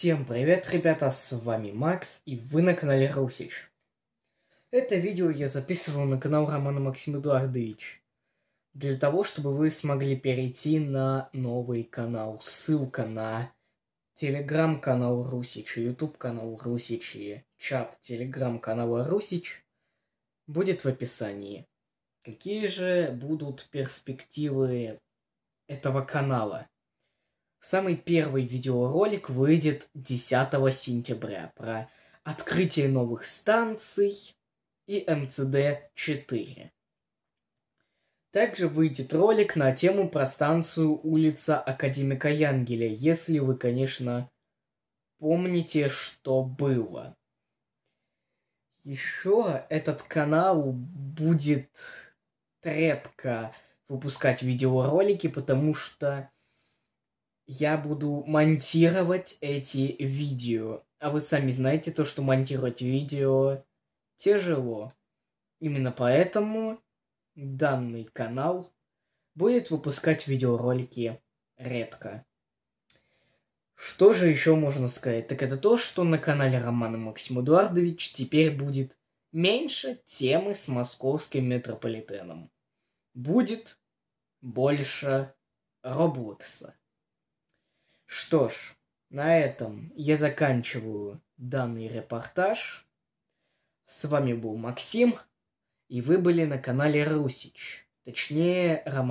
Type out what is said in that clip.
Всем привет, ребята, с вами Макс, и вы на канале Русич. Это видео я записывал на канал Романа Максим Эдуардович, для того, чтобы вы смогли перейти на новый канал. Ссылка на телеграм-канал Русич, YouTube канал Русич и чат телеграм-канала Русич будет в описании. Какие же будут перспективы этого канала? Самый первый видеоролик выйдет 10 сентября про открытие новых станций и МЦД-4. Также выйдет ролик на тему про станцию улица Академика Янгеля, если вы, конечно, помните, что было. Еще этот канал будет редко выпускать видеоролики, потому что я буду монтировать эти видео. А вы сами знаете то, что монтировать видео тяжело. Именно поэтому данный канал будет выпускать видеоролики редко. Что же еще можно сказать? Так это то, что на канале Романа Максим Эдуардович теперь будет меньше темы с московским метрополитеном. Будет больше Роблокса. Что ж, на этом я заканчиваю данный репортаж. С вами был Максим, и вы были на канале Русич. Точнее, Роман.